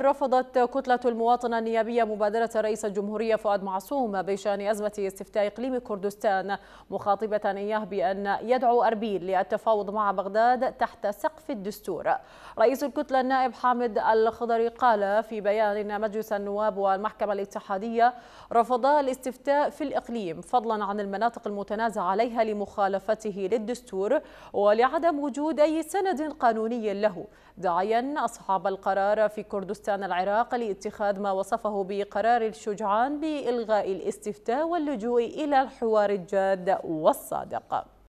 رفضت كتلة المواطنة النيابية مبادرة رئيس الجمهورية فؤاد معصوم بشأن أزمة استفتاء إقليم كردستان مخاطبة إياه بأن يدعو أربيل للتفاوض مع بغداد تحت سقف الدستور رئيس الكتلة النائب حامد الخضري قال في بيان أن مجلس النواب والمحكمة الاتحادية رفضا الاستفتاء في الإقليم فضلا عن المناطق المتنازع عليها لمخالفته للدستور ولعدم وجود أي سند قانوني له داعيا أصحاب القرار في كردستان بستان العراق لاتخاذ ما وصفه بقرار الشجعان بإلغاء الاستفتاء واللجوء إلى الحوار الجاد والصادق